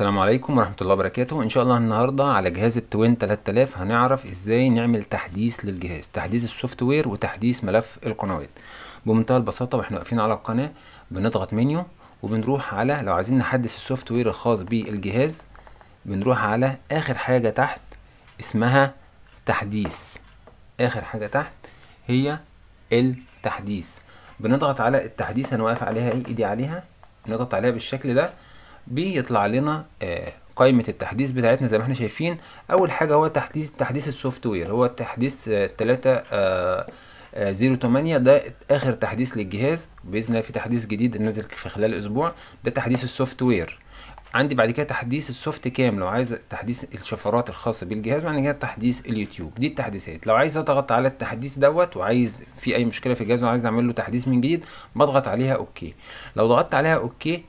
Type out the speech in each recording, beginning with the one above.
السلام عليكم ورحمة الله وبركاته ان شاء الله النهاردة على جهاز التوين 3000 هنعرف ازاي نعمل تحديث للجهاز تحديث السوفت وير وتحديث ملف القنوات بمنتهى البساطة واحنا واقفين على القناة بنضغط منيو وبنروح على لو عايزين نحدث السوفت وير الخاص بالجهاز بنروح على اخر حاجة تحت اسمها تحديث اخر حاجة تحت هي التحديث بنضغط على التحديث انا واقف عليها ايدي عليها نضغط عليها بالشكل ده بيطلع لنا آه، قائمة التحديث بتاعتنا زي ما احنا شايفين أول حاجة هو تحديث تحديث السوفت وير هو تحديث 3 آه، آه، زيرو تمانية ده آخر تحديث للجهاز بإذن الله في تحديث جديد نازل في خلال أسبوع ده تحديث السوفت وير عندي بعد كده تحديث السوفت كام لو عايز تحديث الشفرات الخاصه بالجهاز بعد كده تحديث اليوتيوب دي التحديثات لو عايز اضغط على التحديث دوت وعايز في اي مشكله في الجهاز وعايز اعمل له تحديث من جديد بضغط عليها اوكي لو ضغطت عليها اوكي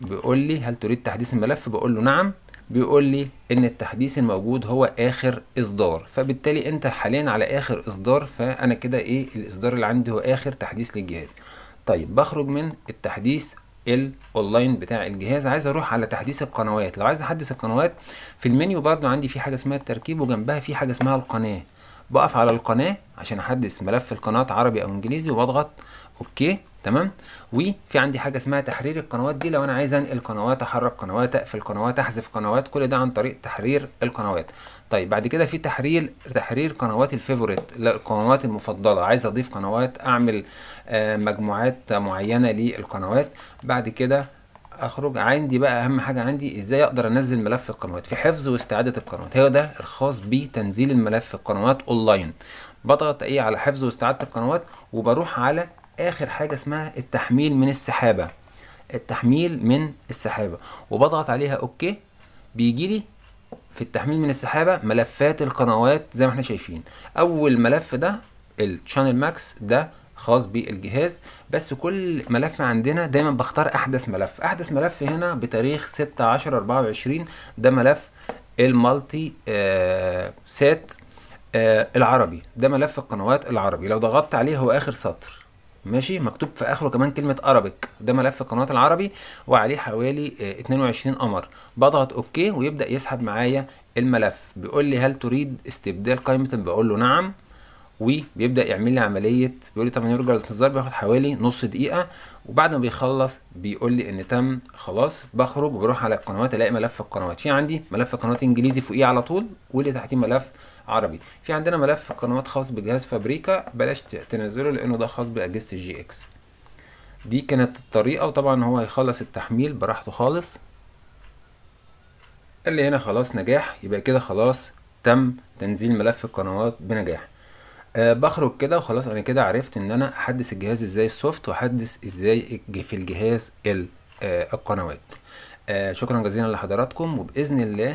بيقول لي هل تريد تحديث الملف بقول له نعم بيقول لي ان التحديث الموجود هو اخر اصدار فبالتالي انت حاليا على اخر اصدار فانا كده ايه الاصدار اللي عندي هو اخر تحديث للجهاز طيب بخرج من التحديث الاونلاين بتاع الجهاز عايز اروح على تحديث القنوات لو عايز احدث القنوات في المنيو برضو عندي في حاجه اسمها التركيب وجنبها في حاجه اسمها القناه بقف على القناه عشان احدث ملف القناه عربي او انجليزي واضغط اوكي تمام وفي عندي حاجه اسمها تحرير القنوات دي لو انا عايز انقل قنوات احرك قنوات اقفل قنوات احذف قنوات كل ده عن طريق تحرير القنوات طيب بعد كده في تحرير تحرير قنوات الفيفوريت القنوات المفضله عايز اضيف قنوات اعمل آه، مجموعات معينه للقنوات بعد كده اخرج عندي بقى اهم حاجه عندي ازاي اقدر انزل ملف القنوات في حفظ واستعاده القنوات هو ده الخاص بتنزيل الملف القنوات اونلاين بضغط ايه على حفظ واستعاده القنوات وبروح على اخر حاجه اسمها التحميل من السحابه التحميل من السحابه وبضغط عليها اوكي بيجي لي في التحميل من السحابه ملفات القنوات زي ما احنا شايفين اول ملف ده الشانل ماكس ده خاص بالجهاز بس كل ملف عندنا دايما بختار احدث ملف احدث ملف هنا بتاريخ 6 10 24 ده ملف المالتي آه سات آه العربي ده ملف القنوات العربي لو ضغطت عليه هو اخر سطر ماشي مكتوب في اخره كمان كلمه ارابيك ده ملف قناه العربي وعليه حوالي 22 آه، قمر بضغط اوكي ويبدا يسحب معايا الملف بيقول لي هل تريد استبدال قائمه بقول له نعم وبيبدا يعمل لي عمليه بيقول لي طب هنرجع الانتظار بياخد حوالي نص دقيقه وبعد ما بيخلص بيقول لي ان تم خلاص بخرج وبروح على القنوات الاقي ملف القنوات في عندي ملف قنوات انجليزي فوقيه على طول واللي تحتيه ملف عربي في عندنا ملف قنوات خاص بجهاز فابريكا بلاش تنزله لانه ده خاص باجهزه الجي اكس دي كانت الطريقه وطبعا هو هيخلص التحميل براحته خالص اللي هنا خلاص نجاح يبقى كده خلاص تم تنزيل ملف القنوات بنجاح آه، بخرج كده وخلاص انا كده عرفت ان انا احدث الجهاز ازاي السوفت واحدث ازاي في الجهاز آه، القنوات آه، شكرا جزيلا لحضراتكم وباذن الله